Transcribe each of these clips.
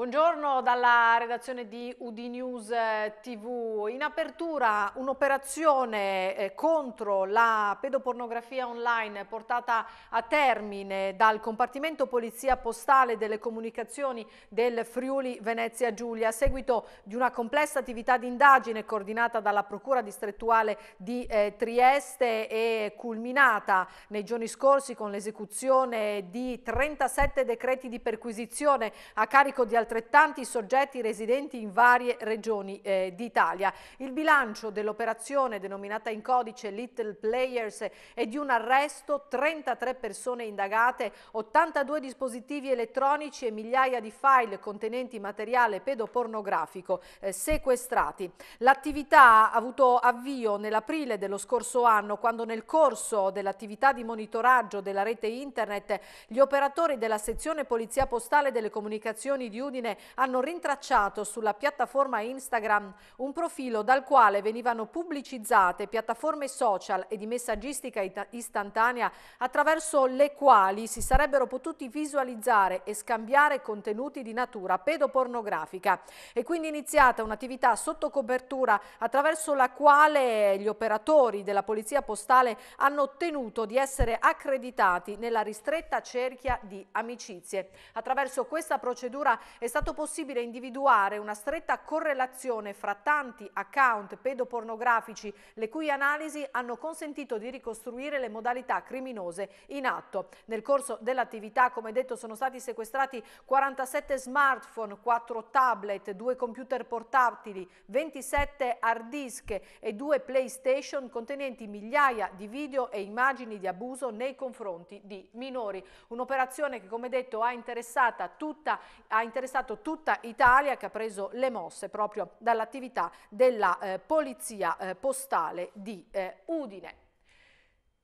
Buongiorno dalla redazione di Udinews eh, TV. In apertura un'operazione eh, contro la pedopornografia online portata a termine dal compartimento Polizia Postale delle Comunicazioni del Friuli Venezia Giulia a seguito di una complessa attività di indagine coordinata dalla Procura distrettuale di eh, Trieste e culminata nei giorni scorsi con l'esecuzione di 37 decreti di perquisizione a carico di altri altrettanti soggetti residenti in varie regioni eh, d'Italia. Il bilancio dell'operazione denominata in codice Little Players è di un arresto, 33 persone indagate, 82 dispositivi elettronici e migliaia di file contenenti materiale pedopornografico eh, sequestrati. L'attività ha avuto avvio nell'aprile dello scorso anno quando nel corso dell'attività di monitoraggio della rete internet gli operatori della sezione Polizia Postale delle Comunicazioni di Udine Udine hanno rintracciato sulla piattaforma Instagram un profilo dal quale venivano pubblicizzate piattaforme social e di messaggistica istantanea attraverso le quali si sarebbero potuti visualizzare e scambiare contenuti di natura pedopornografica. E' quindi iniziata un'attività sotto copertura attraverso la quale gli operatori della Polizia Postale hanno ottenuto di essere accreditati nella ristretta cerchia di amicizie. Attraverso questa procedura è stato possibile individuare una stretta correlazione fra tanti account pedopornografici le cui analisi hanno consentito di ricostruire le modalità criminose in atto. Nel corso dell'attività, come detto, sono stati sequestrati 47 smartphone, 4 tablet, 2 computer portatili, 27 hard disk e 2 PlayStation contenenti migliaia di video e immagini di abuso nei confronti di minori. Un'operazione che, come detto, ha interessato tutta, ha interessato stato tutta Italia che ha preso le mosse proprio dall'attività della eh, polizia eh, postale di eh, Udine.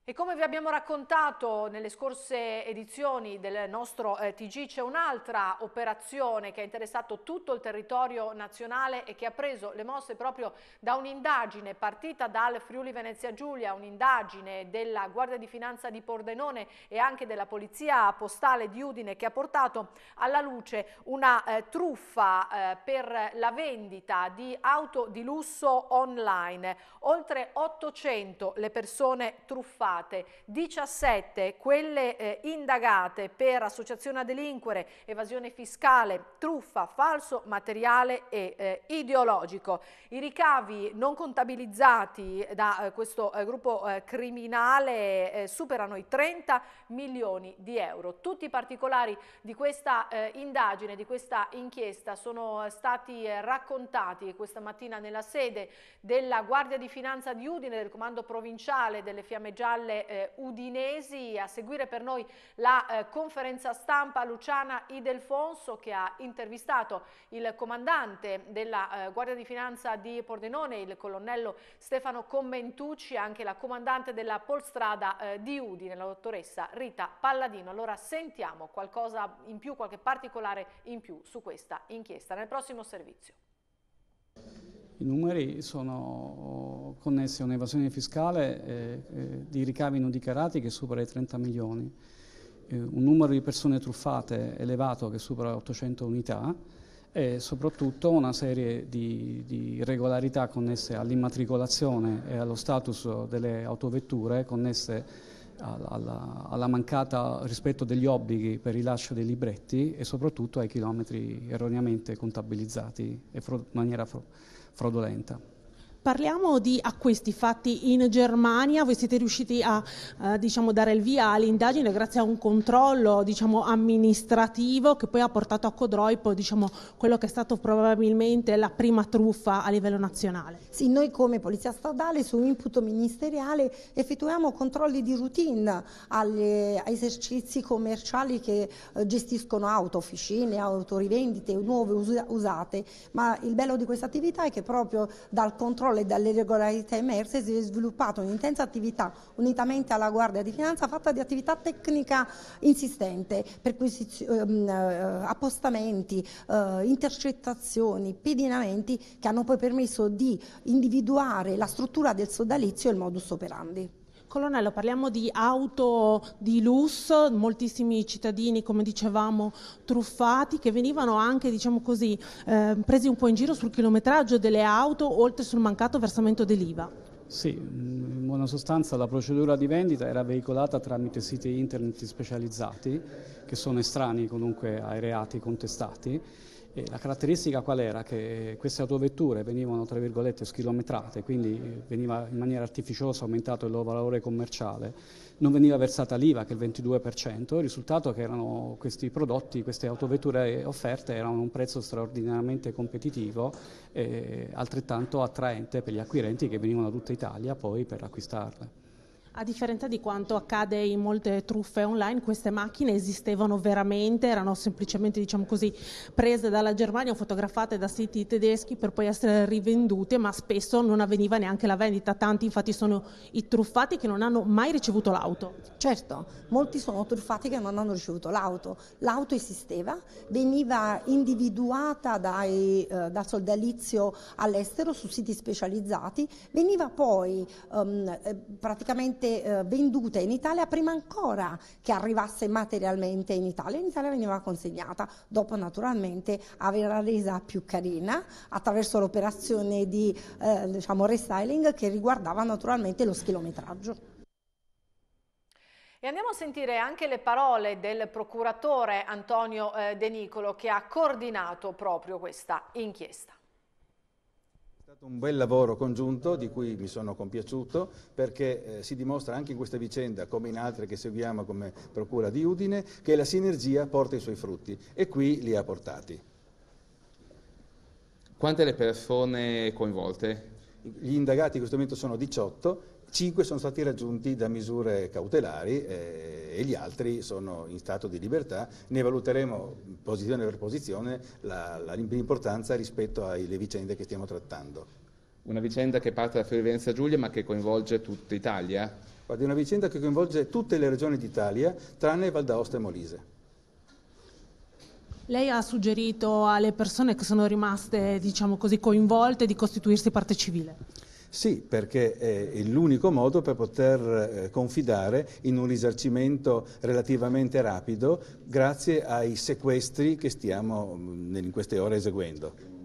E come vi abbiamo raccontato nelle scorse edizioni del nostro eh, TG c'è un'altra operazione che ha interessato tutto il territorio nazionale e che ha preso le mosse proprio da un'indagine partita dal Friuli Venezia Giulia, un'indagine della Guardia di Finanza di Pordenone e anche della Polizia Postale di Udine che ha portato alla luce una eh, truffa eh, per la vendita di auto di lusso online. Oltre 800 le persone truffate arrestate, 17 quelle eh, indagate per associazione a delinquere, evasione fiscale, truffa, falso materiale e eh, ideologico. I ricavi non contabilizzati da eh, questo eh, gruppo eh, criminale eh, superano i 30 milioni di euro. Tutti i particolari di questa indagine, di questa inchiesta sono stati raccontati questa mattina nella sede della Guardia di Finanza di Udine, del Comando Provinciale delle Fiamme Gialle alle eh, Udinesi. A seguire per noi la eh, conferenza stampa Luciana Idelfonso che ha intervistato il comandante della eh, Guardia di Finanza di Pordenone, il colonnello Stefano Commentucci, anche la comandante della polstrada eh, di Udine, la dottoressa Rita Palladino. Allora sentiamo qualcosa in più, qualche particolare in più su questa inchiesta nel prossimo servizio. I numeri sono connessi a un'evasione fiscale eh, eh, di ricavi non dichiarati che supera i 30 milioni, eh, un numero di persone truffate elevato che supera 800 unità e soprattutto una serie di, di irregolarità connesse all'immatricolazione e allo status delle autovetture connesse alla, alla, mancata rispetto degli obblighi per il rilascio dei libretti e soprattutto ai chilometri erroneamente contabilizzati in maniera fro- fraudolenta. Parliamo di acquisti fatti in Germania, voi siete riusciti a eh, diciamo, dare il via all'indagine grazie a un controllo diciamo, amministrativo che poi ha portato a Codroipo diciamo, quello che è stato probabilmente la prima truffa a livello nazionale. Sì, noi come Polizia Stradale su input ministeriale effettuiamo controlli di routine agli esercizi commerciali che eh, gestiscono auto, officine, autorivendite, nuove us usate, ma il bello di questa attività è che proprio dal controllo parole dalle irregolarità emerse si è sviluppata un'intensa attività unitamente alla Guardia di Finanza fatta di attività tecnica insistente, ehm, eh, appostamenti, eh, intercettazioni, pedinamenti che hanno poi permesso di individuare la struttura del sodalizio e il modus operandi colonnello, parliamo di auto di lusso, moltissimi cittadini, come dicevamo, truffati, che venivano anche, diciamo così, eh, presi un po' in giro sul chilometraggio delle auto, oltre sul mancato versamento dell'IVA. Sì, in buona sostanza la procedura di vendita era veicolata tramite siti internet specializzati, che sono estranei comunque ai reati contestati, e la caratteristica qual era? Che queste autovetture venivano tra virgolette schilometrate, quindi veniva in maniera artificiosa aumentato il loro valore commerciale, non veniva versata l'IVA che è il 22%, il risultato è che erano questi prodotti, queste autovetture offerte erano a un prezzo straordinariamente competitivo e altrettanto attraente per gli acquirenti che venivano da tutta Italia poi per acquistarle. A differenza di quanto accade in molte truffe online, queste macchine esistevano veramente, erano semplicemente diciamo così, prese dalla Germania, fotografate da siti tedeschi per poi essere rivendute, ma spesso non avveniva neanche la vendita. Tanti infatti sono i truffati che non hanno mai ricevuto l'auto. Certo, molti sono truffati che non hanno ricevuto l'auto. L'auto esisteva, veniva individuata dai, eh, dal soldalizio all'estero su siti specializzati, veniva poi ehm, eh, praticamente state eh, vendute in Italia prima ancora che arrivasse materialmente in Italia. In Italia veniva consegnata, dopo naturalmente averla resa più carina attraverso l'operazione di eh, diciamo restyling che riguardava naturalmente lo schilometraggio. E andiamo a sentire anche le parole del procuratore Antonio eh, De Nicolo che ha coordinato proprio questa inchiesta stato un bel lavoro congiunto di cui mi sono compiaciuto perché eh, si dimostra anche in questa vicenda, come in altre che seguiamo come Procura di Udine, che la sinergia porta i suoi frutti e qui li ha portati. Quante le persone coinvolte? Gli indagati in questo momento sono 18 Cinque sono stati raggiunti da misure cautelari eh, e gli altri sono in stato di libertà. Ne valuteremo posizione per posizione l'importanza rispetto alle vicende che stiamo trattando. Una vicenda che parte da Fiorenza Giulia ma che coinvolge tutta Italia? Guardi, una vicenda che coinvolge tutte le regioni d'Italia, tranne Val d'Aosta e Molise. Lei ha suggerito alle persone che sono rimaste, diciamo così, coinvolte di costituirsi parte civile. Sì, perché è l'unico modo per poter eh, confidare in un risarcimento relativamente rapido grazie ai sequestri che stiamo mm, in queste ore eseguendo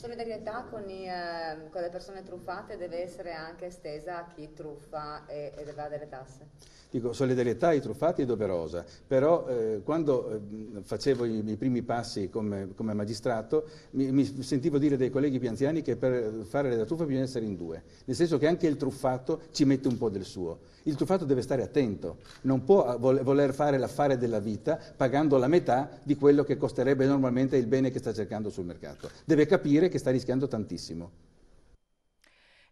solidarietà con, i, eh, con, le persone truffate deve essere anche estesa a chi truffa e, ed evade le tasse. Dico, solidarietà ai truffati è doverosa, però eh, quando eh, facevo i miei primi passi come, come magistrato mi, mi, sentivo dire dai colleghi più anziani che per fare la truffa bisogna essere in due, nel senso che anche il truffato ci mette un po' del suo il truffato deve stare attento, non può eh, voler fare l'affare della vita pagando la metà di quello che costerebbe normalmente il bene che sta cercando sul mercato. Deve capire che sta rischiando tantissimo.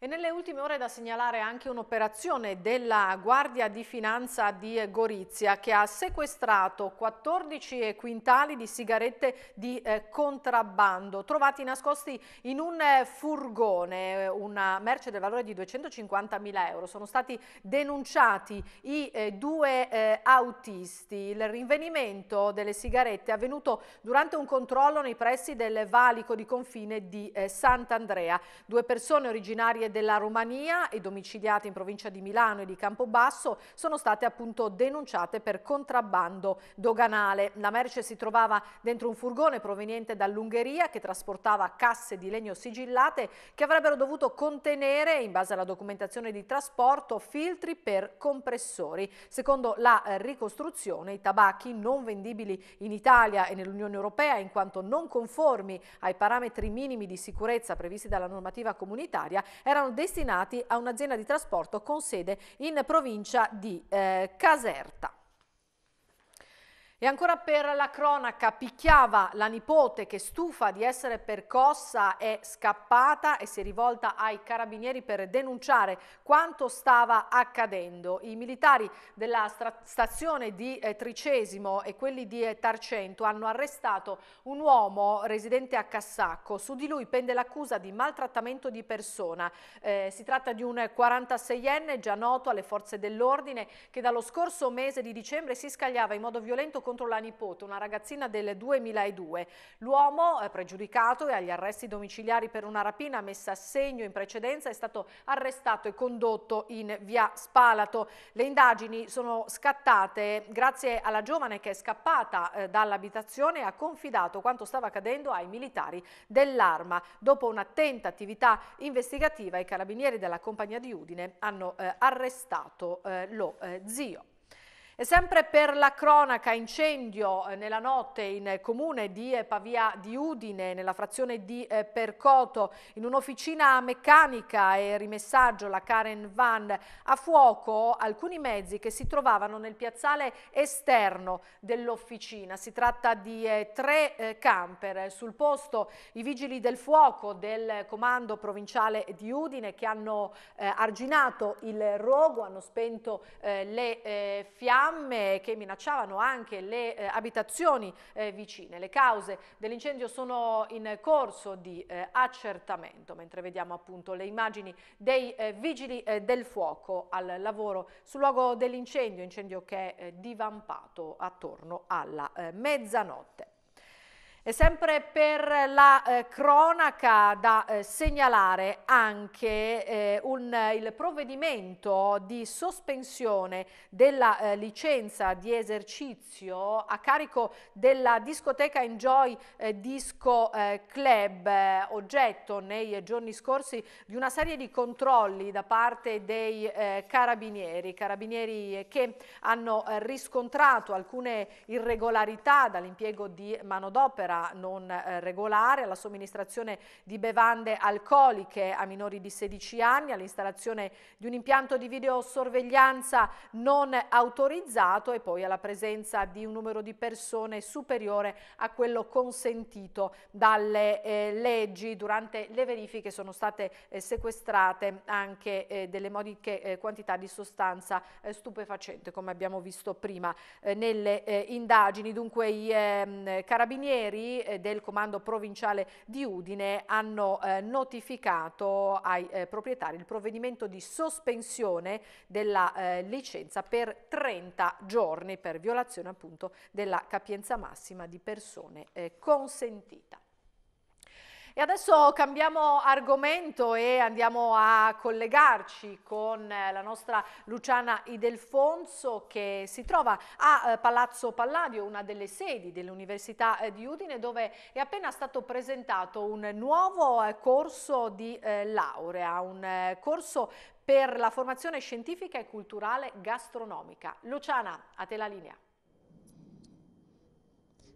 E nelle ultime ore è da segnalare anche un'operazione della Guardia di Finanza di Gorizia che ha sequestrato 14 quintali di sigarette di eh, contrabbando trovati nascosti in un eh, furgone, eh, una merce del valore di 250.000 euro. Sono stati denunciati i eh, due eh, autisti. Il rinvenimento delle sigarette è avvenuto durante un controllo nei pressi del valico di confine di Sant'Andrea. Due persone originarie originarie della Romania e domiciliate in provincia di Milano e di Campobasso sono state appunto denunciate per contrabbando doganale. La merce si trovava dentro un furgone proveniente dall'Ungheria che trasportava casse di legno sigillate che avrebbero dovuto contenere, in base alla documentazione di trasporto, filtri per compressori. Secondo la ricostruzione i tabacchi non vendibili in Italia e nell'Unione Europea in quanto non conformi ai parametri minimi di sicurezza previsti dalla normativa comunitaria erano erano destinati a un'azienda di trasporto con sede in provincia di eh, Caserta. E ancora per la cronaca, picchiava la nipote che stufa di essere percossa è scappata e si è rivolta ai carabinieri per denunciare quanto stava accadendo. I militari della stazione di eh, Tricesimo e quelli di eh, Tarcento hanno arrestato un uomo residente a Cassacco. Su di lui pende l'accusa di maltrattamento di persona. Eh, si tratta di un 46enne già noto alle forze dell'ordine che dallo scorso mese di dicembre si scagliava in modo violento contro la nipote, una ragazzina del 2002. L'uomo, eh, pregiudicato e agli arresti domiciliari per una rapina messa a segno in precedenza, è stato arrestato e condotto in via Spalato. Le indagini sono scattate grazie alla giovane che è scappata eh, dall'abitazione e ha confidato quanto stava accadendo ai militari dell'arma. Dopo un'attenta attività investigativa, i carabinieri della compagnia di Udine hanno eh, arrestato eh, lo eh, zio. E sempre per la cronaca, incendio eh, nella notte in comune di eh, Pavia di Udine, nella frazione di eh, Percoto, in un'officina meccanica e rimessaggio, la Karen Van, a fuoco alcuni mezzi che si trovavano nel piazzale esterno dell'officina. Si tratta di tre camper. Sul posto i vigili del fuoco del comando provinciale di Udine che hanno arginato il rogo, hanno spento le fiamme fiamme che minacciavano anche le eh, abitazioni eh, vicine. Le cause dell'incendio sono in corso di eh, accertamento, mentre vediamo appunto le immagini dei eh, vigili eh, del fuoco al lavoro sul luogo dell'incendio, incendio che è eh, divampato attorno alla mezzanotte. E sempre per la eh, cronaca da eh, segnalare anche eh, un, il provvedimento di sospensione della eh, licenza di esercizio a carico della discoteca Enjoy eh, Disco eh, Club, oggetto nei giorni scorsi di una serie di controlli da parte dei carabinieri, carabinieri che hanno riscontrato alcune irregolarità dall'impiego di manodopera non eh, regolare, alla somministrazione di bevande alcoliche a minori di 16 anni, all'installazione di un impianto di videosorveglianza non autorizzato e poi alla presenza di un numero di persone superiore a quello consentito dalle eh, leggi. Durante le verifiche sono state eh, sequestrate anche eh, delle modiche eh, quantità di sostanza stupefacente, come abbiamo visto prima nelle indagini. Dunque i ehm, carabinieri eh, del comando provinciale di Udine hanno eh, notificato ai eh, proprietari il provvedimento di sospensione della eh, licenza per 30 giorni per violazione appunto della capienza massima di persone eh, consentita. E adesso cambiamo argomento e andiamo a collegarci con eh, la nostra Luciana Idelfonso che si trova a eh, Palazzo Palladio, una delle sedi dell'Università eh, di Udine dove è appena stato presentato un nuovo corso di laurea, un corso per la formazione scientifica e culturale gastronomica. Luciana, a te la linea.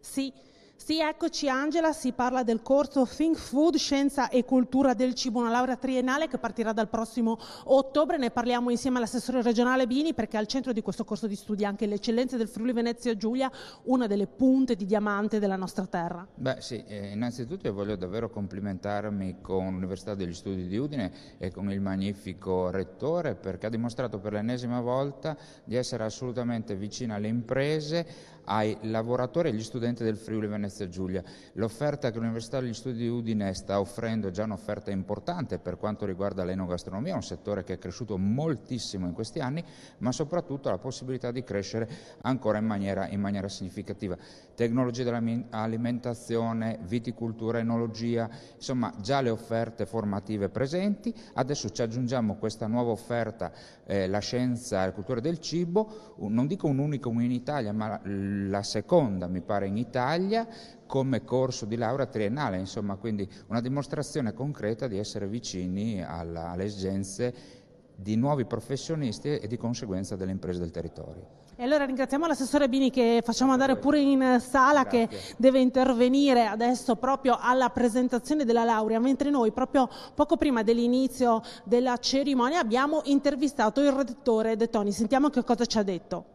Sì, sì, eccoci Angela, si parla del corso Think Food, Scienza e Cultura del Cibo, una laurea triennale che partirà dal prossimo ottobre, ne parliamo insieme all'assessore regionale Bini perché al centro di questo corso di studi anche le eccellenze del Friuli Venezia Giulia, una delle punte di diamante della nostra terra. Beh sì, eh, innanzitutto io voglio davvero complimentarmi con l'Università degli Studi di Udine e con il magnifico rettore perché ha dimostrato per l'ennesima volta di essere assolutamente vicina alle imprese, ai lavoratori e agli studenti del Friuli Venezia Venezia Giulia. L'offerta che l'Università degli Studi di Udine sta offrendo è già un'offerta importante per quanto riguarda l'enogastronomia, un settore che è cresciuto moltissimo in questi anni, ma soprattutto ha la possibilità di crescere ancora in maniera, in maniera significativa. Tecnologie dell'alimentazione, viticoltura, enologia, insomma già le offerte formative presenti, adesso ci aggiungiamo questa nuova offerta, eh, la scienza e la cultura del cibo, non dico un unicum in Italia, ma la seconda mi pare in Italia, come corso di laurea triennale, insomma, quindi una dimostrazione concreta di essere vicini alla, alle esigenze di nuovi professionisti e di conseguenza delle imprese del territorio. E allora ringraziamo l'assessore Bini che facciamo andare pure in sala Grazie. che deve intervenire adesso proprio alla presentazione della laurea, mentre noi proprio poco prima dell'inizio della cerimonia abbiamo intervistato il rettore De Toni. Sentiamo che cosa ci ha detto.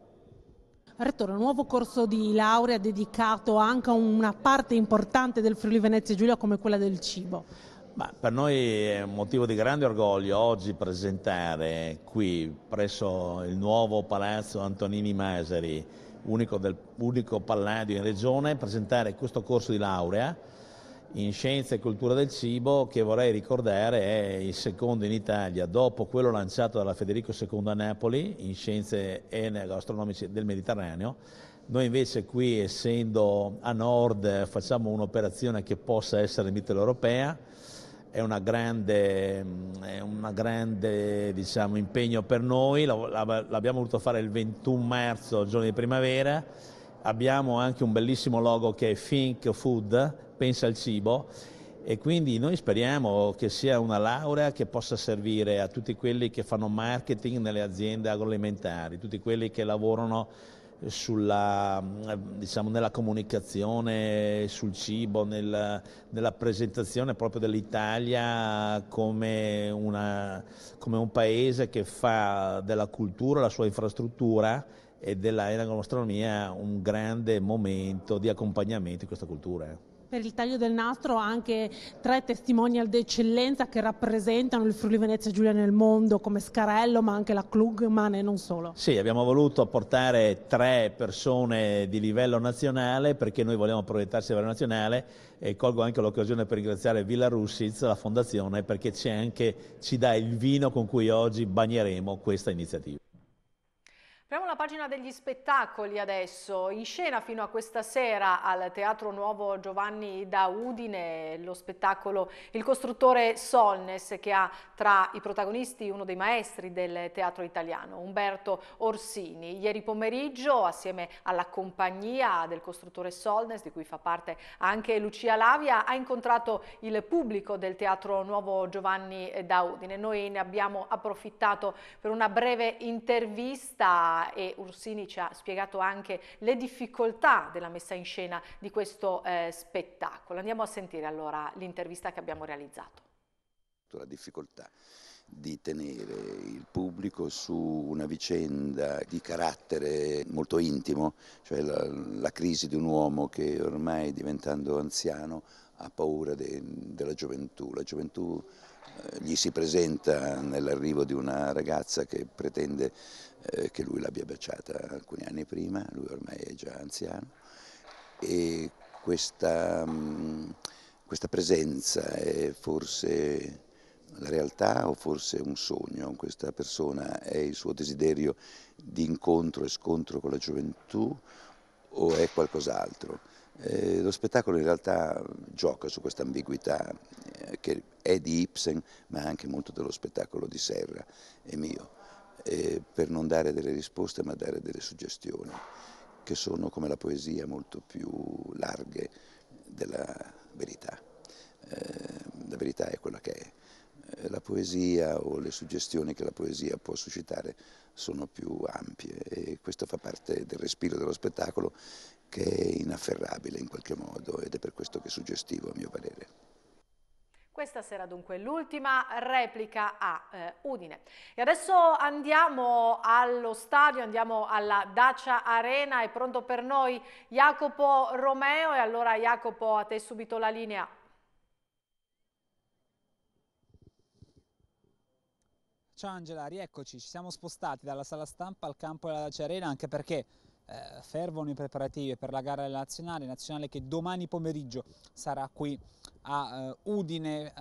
Rettore, un nuovo corso di laurea dedicato anche a una parte importante del Friuli Venezia Giulia come quella del cibo. Ma per noi è un motivo di grande orgoglio oggi presentare qui presso il nuovo palazzo Antonini Maseri, unico, del, unico palladio in regione, presentare questo corso di laurea in scienza e cultura del cibo che vorrei ricordare è il secondo in Italia dopo quello lanciato dalla Federico II a Napoli in scienze e gastronomici del Mediterraneo. Noi invece qui essendo a nord facciamo un'operazione che possa essere mitteleuropea, è, una grande, è un grande diciamo, impegno per noi, l'abbiamo voluto fare il 21 marzo, giorno di primavera, abbiamo anche un bellissimo logo che è Think Food, pensa al cibo e quindi noi speriamo che sia una laurea che possa servire a tutti quelli che fanno marketing nelle aziende agroalimentari, tutti quelli che lavorano sulla, diciamo, nella comunicazione sul cibo, nel, nella presentazione proprio dell'Italia come, come, un paese che fa della cultura, la sua infrastruttura e della un grande momento di accompagnamento di questa cultura. Per il taglio del nastro anche tre testimonial d'eccellenza che rappresentano il Friuli Venezia Giulia nel mondo, come Scarello, ma anche la Klugman e non solo. Sì, abbiamo voluto portare tre persone di livello nazionale perché noi vogliamo proiettarsi a livello nazionale e colgo anche l'occasione per ringraziare Villa Russiz, la fondazione, perché anche, ci dà il vino con cui oggi bagneremo questa iniziativa. Apriamo la pagina degli spettacoli adesso. In scena fino a questa sera al Teatro Nuovo Giovanni da Udine lo spettacolo Il costruttore Solnes che ha tra i protagonisti uno dei maestri del teatro italiano, Umberto Orsini. Ieri pomeriggio assieme alla compagnia del costruttore Solnes di cui fa parte anche Lucia Lavia ha incontrato il pubblico del Teatro Nuovo Giovanni da Udine. Noi ne abbiamo approfittato per una breve intervista e Ursini ci ha spiegato anche le difficoltà della messa in scena di questo eh, spettacolo. Andiamo a sentire allora l'intervista che abbiamo realizzato. La difficoltà di tenere il pubblico su una vicenda di carattere molto intimo, cioè la, la crisi di un uomo che ormai diventando anziano ha paura de, della gioventù. La gioventù eh, gli si presenta nell'arrivo di una ragazza che pretende eh, che lui l'abbia baciata alcuni anni prima, lui ormai è già anziano, e questa, mh, mm, questa presenza è forse la realtà o forse un sogno, questa persona è il suo desiderio di incontro e scontro con la gioventù o è qualcos'altro? Eh, lo spettacolo in realtà gioca su questa ambiguità eh, che è di Ibsen ma anche molto dello spettacolo di Serra e mio, eh, per non dare delle risposte ma dare delle suggestioni che sono come la poesia molto più larghe della verità. Eh, la verità è quella che è. Eh, la poesia o le suggestioni che la poesia può suscitare sono più ampie e questo fa parte del respiro dello spettacolo che è inafferrabile in qualche modo ed è per questo che è suggestivo a mio parere. Questa sera dunque l'ultima replica a eh, Udine. E adesso andiamo allo stadio, andiamo alla Dacia Arena, è pronto per noi Jacopo Romeo e allora Jacopo a te subito la linea. Ciao Angela, rieccoci, ci siamo spostati dalla sala stampa al campo della Dacia Arena anche perché eh, fervono i preparativi per la gara nazionale, nazionale che domani pomeriggio sarà qui a eh, Udine, eh,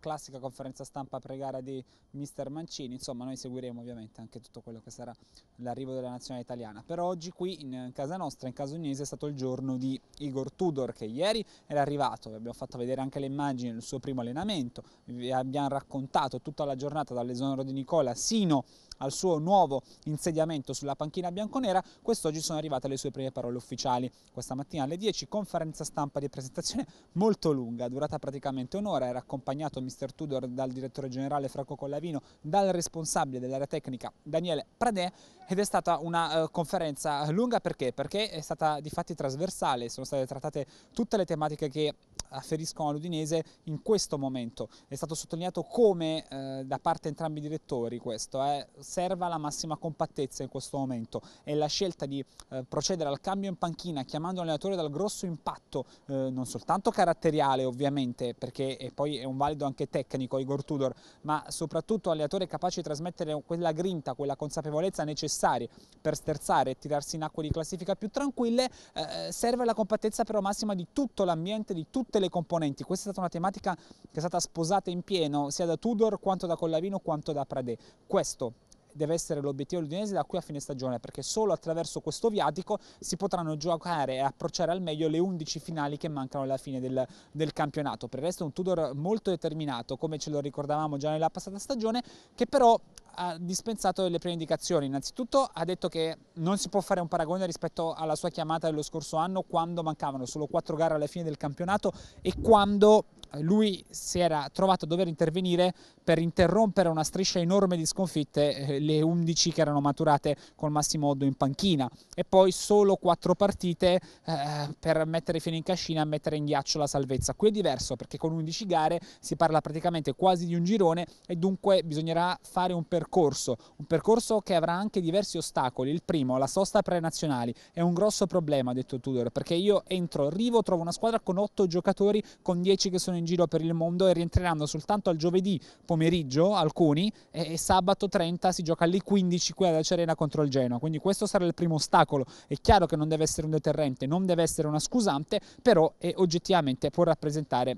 classica conferenza stampa pregara di mister Mancini, insomma noi seguiremo ovviamente anche tutto quello che sarà l'arrivo della nazionale italiana. Per oggi qui in casa nostra, in casa Unese, è stato il giorno di Igor Tudor che ieri era arrivato, vi abbiamo fatto vedere anche le immagini del suo primo allenamento, vi abbiamo raccontato tutta la giornata dall'esonero di Nicola sino a al suo nuovo insediamento sulla panchina bianconera, quest'oggi sono arrivate le sue prime parole ufficiali. Questa mattina alle 10 conferenza stampa di presentazione molto lunga, durata praticamente un'ora, era accompagnato Mr. Tudor dal direttore generale Franco Collavino, dal responsabile dell'area tecnica Daniele Pradè ed è stata una uh, conferenza lunga perché? Perché è stata di fatti trasversale, sono state trattate tutte le tematiche che afferiscono all'Udinese in questo momento. È stato sottolineato come eh, da parte entrambi i direttori questo, eh, serva la massima compattezza in questo momento e la scelta di eh, procedere al cambio in panchina chiamando un allenatore dal grosso impatto eh, non soltanto caratteriale ovviamente perché poi è un valido anche tecnico Igor Tudor ma soprattutto allenatore capace di trasmettere quella grinta, quella consapevolezza necessaria per sterzare e tirarsi in acque di classifica più tranquille eh, serve la compattezza però massima di tutto l'ambiente, di tutte le componenti questa è stata una tematica che è stata sposata in pieno sia da Tudor quanto da Collavino quanto da Pradè questo deve essere l'obiettivo dell'Udinese da qui a fine stagione perché solo attraverso questo viatico si potranno giocare e approcciare al meglio le 11 finali che mancano alla fine del, del campionato. Per il resto è un Tudor molto determinato come ce lo ricordavamo già nella passata stagione che però ha dispensato delle prime indicazioni. Innanzitutto ha detto che non si può fare un paragone rispetto alla sua chiamata dello scorso anno quando mancavano solo 4 gare alla fine del campionato e quando eh, lui si era trovato a dover intervenire per interrompere una striscia enorme di sconfitte, eh, le 11 che erano maturate col Massimo Oddo in panchina e poi solo quattro partite eh, per mettere fine in cascina e mettere in ghiaccio la salvezza. Qui è diverso perché con 11 gare si parla praticamente quasi di un girone e dunque bisognerà fare un percorso, un percorso che avrà anche diversi ostacoli. Il primo, la sosta pre-nazionali, è un grosso problema, ha detto Tudor, perché io entro, arrivo, trovo una squadra con 8 giocatori, con 10 che sono in in giro per il mondo e rientreranno soltanto al giovedì pomeriggio alcuni e, e sabato 30 si gioca alle 15 qui alla Acerena contro il Genoa. Quindi questo sarà il primo ostacolo. È chiaro che non deve essere un deterrente, non deve essere una scusante, però è, eh, oggettivamente può rappresentare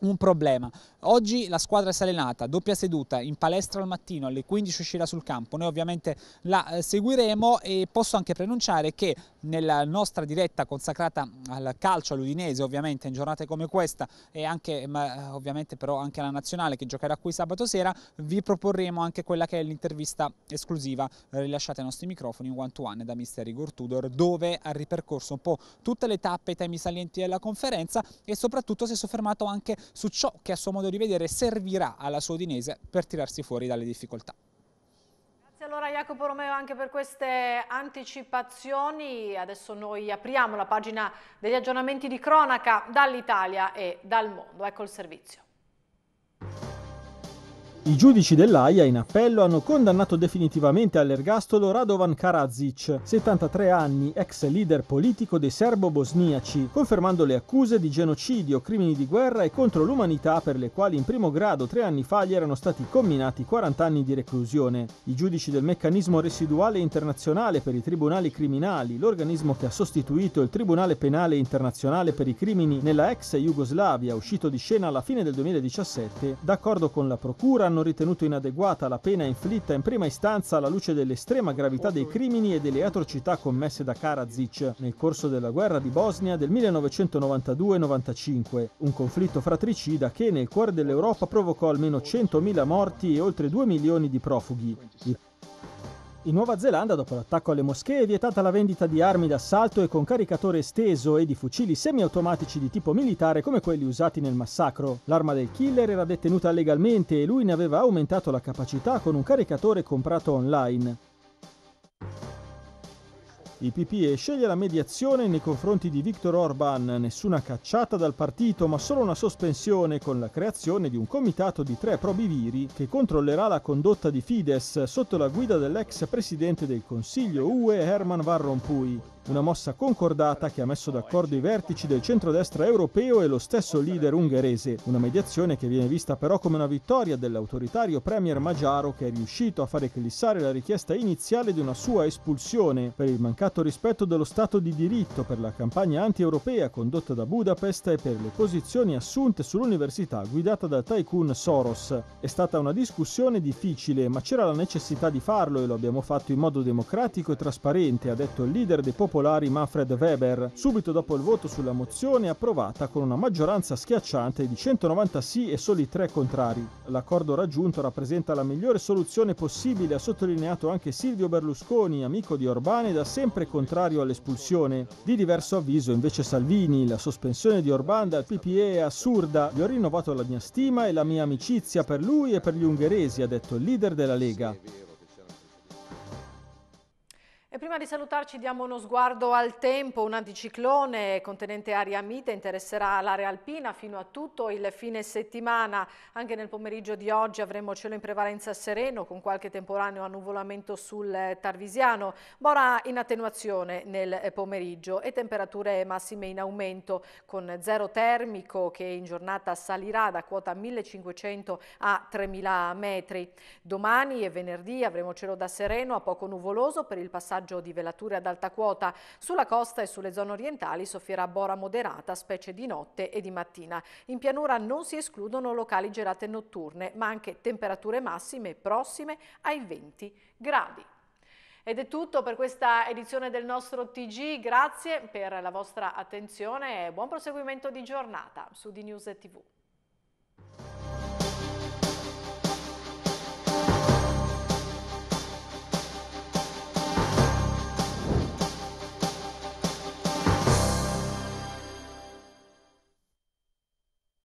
un problema. Oggi la squadra è salenata, doppia seduta, in palestra al mattino alle 15 uscirà sul campo, noi ovviamente la eh, seguiremo e posso anche preannunciare che nella nostra diretta consacrata al calcio all'Udinese ovviamente in giornate come questa e anche ma, eh, ovviamente però anche alla Nazionale che giocherà qui sabato sera vi proporremo anche quella che è l'intervista esclusiva rilasciata ai nostri microfoni in one to one da Mister Igor Tudor dove ha ripercorso un po' tutte le tappe, i temi salienti della conferenza e soprattutto si è soffermato anche su ciò che a suo modo di vedere servirà alla sua Udinese per tirarsi fuori dalle difficoltà allora Jacopo Romeo anche per queste anticipazioni. Adesso noi apriamo la pagina degli aggiornamenti di cronaca dall'Italia e dal mondo. Ecco il servizio. I giudici dell'AIA in appello hanno condannato definitivamente all'ergastolo Radovan Karadzic, 73 anni, ex leader politico dei serbo-bosniaci, confermando le accuse di genocidio, crimini di guerra e contro l'umanità per le quali in primo grado tre anni fa gli erano stati comminati 40 anni di reclusione. I giudici del meccanismo residuale internazionale per i tribunali criminali, l'organismo che ha sostituito il Tribunale Penale Internazionale per i crimini nella ex Jugoslavia, uscito di scena alla fine del 2017, d'accordo con la Procura, hanno ritenuto inadeguata la pena inflitta in prima istanza alla luce dell'estrema gravità dei crimini e delle atrocità commesse da Karadzic nel corso della guerra di Bosnia del 1992-95, un conflitto fratricida che nel cuore dell'Europa provocò almeno 100.000 morti e oltre 2 milioni di profughi. In Nuova Zelanda, dopo l'attacco alle moschee, è vietata la vendita di armi d'assalto e con caricatore esteso e di fucili semiautomatici di tipo militare come quelli usati nel massacro. L'arma del killer era detenuta legalmente e lui ne aveva aumentato la capacità con un caricatore comprato online. Il PPE sceglie la mediazione nei confronti di Viktor Orban, nessuna cacciata dal partito ma solo una sospensione con la creazione di un comitato di tre probiviri che controllerà la condotta di Fidesz sotto la guida dell'ex presidente del Consiglio UE Herman Van Rompuy una mossa concordata che ha messo d'accordo i vertici del centrodestra europeo e lo stesso leader ungherese, una mediazione che viene vista però come una vittoria dell'autoritario premier Magiaro che è riuscito a far eclissare la richiesta iniziale di una sua espulsione per il mancato rispetto dello Stato di diritto, per la campagna anti-europea condotta da Budapest e per le posizioni assunte sull'università guidata dal tycoon Soros. È stata una discussione difficile, ma c'era la necessità di farlo e lo abbiamo fatto in modo democratico e trasparente, ha detto il leader dei popoli Popolari Manfred Weber, subito dopo il voto sulla mozione approvata con una maggioranza schiacciante di 190 sì e soli 3 contrari. L'accordo raggiunto rappresenta la migliore soluzione possibile, ha sottolineato anche Silvio Berlusconi, amico di Orbán e da sempre contrario all'espulsione. Di diverso avviso invece Salvini, la sospensione di Orbán dal PPE è assurda, gli ho rinnovato la mia stima e la mia amicizia per lui e per gli ungheresi, ha detto il leader della Lega prima di salutarci diamo uno sguardo al tempo, un anticiclone contenente aria mite interesserà l'area alpina fino a tutto il fine settimana, anche nel pomeriggio di oggi avremo cielo in prevalenza sereno con qualche temporaneo annuvolamento sul Tarvisiano, mora in attenuazione nel pomeriggio e temperature massime in aumento con zero termico che in giornata salirà da quota 1500 a 3000 metri. Domani e venerdì avremo cielo da sereno a poco nuvoloso per il passaggio maggio di velature ad alta quota. Sulla costa e sulle zone orientali soffierà bora moderata, specie di notte e di mattina. In pianura non si escludono locali gelate notturne, ma anche temperature massime prossime ai 20 gradi. Ed è tutto per questa edizione del nostro TG, grazie per la vostra attenzione e buon proseguimento di giornata su DNews TV.